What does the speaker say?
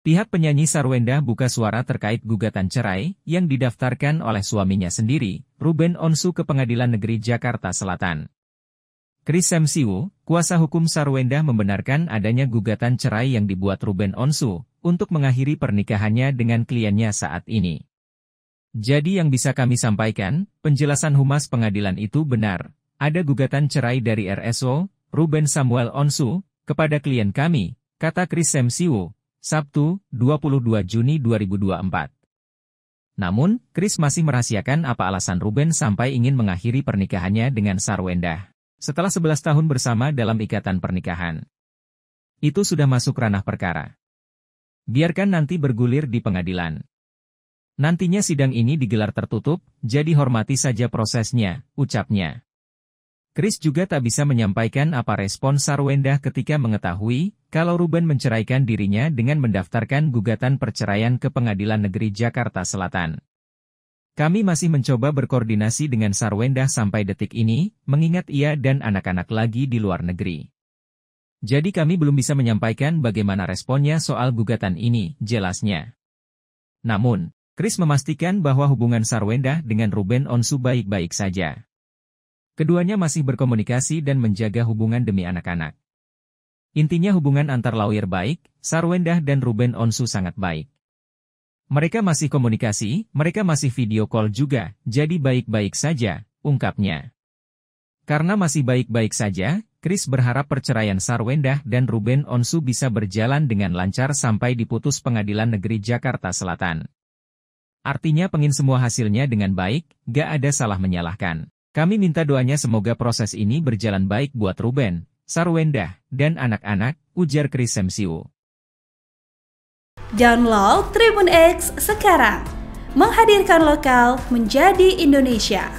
Pihak penyanyi Sarwenda buka suara terkait gugatan cerai yang didaftarkan oleh suaminya sendiri, Ruben Onsu ke Pengadilan Negeri Jakarta Selatan. Chris Samsiu, kuasa hukum Sarwenda membenarkan adanya gugatan cerai yang dibuat Ruben Onsu untuk mengakhiri pernikahannya dengan kliennya saat ini. Jadi yang bisa kami sampaikan, penjelasan humas pengadilan itu benar. Ada gugatan cerai dari RSO, Ruben Samuel Onsu, kepada klien kami, kata Chris Samsiu, Sabtu, 22 Juni 2024. Namun, Chris masih merahasiakan apa alasan Ruben sampai ingin mengakhiri pernikahannya dengan Sarwendah. Setelah 11 tahun bersama dalam ikatan pernikahan. Itu sudah masuk ranah perkara. Biarkan nanti bergulir di pengadilan. Nantinya sidang ini digelar tertutup, jadi hormati saja prosesnya, ucapnya. Chris juga tak bisa menyampaikan apa respon Sarwendah ketika mengetahui kalau Ruben menceraikan dirinya dengan mendaftarkan gugatan perceraian ke Pengadilan Negeri Jakarta Selatan. Kami masih mencoba berkoordinasi dengan Sarwenda sampai detik ini, mengingat ia dan anak-anak lagi di luar negeri. Jadi kami belum bisa menyampaikan bagaimana responnya soal gugatan ini, jelasnya. Namun, Chris memastikan bahwa hubungan Sarwenda dengan Ruben Onsu baik-baik saja. Keduanya masih berkomunikasi dan menjaga hubungan demi anak-anak. Intinya hubungan antar lawyer baik, Sarwendah dan Ruben Onsu sangat baik. Mereka masih komunikasi, mereka masih video call juga, jadi baik-baik saja, ungkapnya. Karena masih baik-baik saja, Chris berharap perceraian Sarwendah dan Ruben Onsu bisa berjalan dengan lancar sampai diputus Pengadilan Negeri Jakarta Selatan. Artinya pengin semua hasilnya dengan baik, gak ada salah menyalahkan. Kami minta doanya semoga proses ini berjalan baik buat Ruben, Sarwendah, dan anak-anak, ujar Semsiu. Download Tribun X sekarang. Menghadirkan lokal menjadi Indonesia.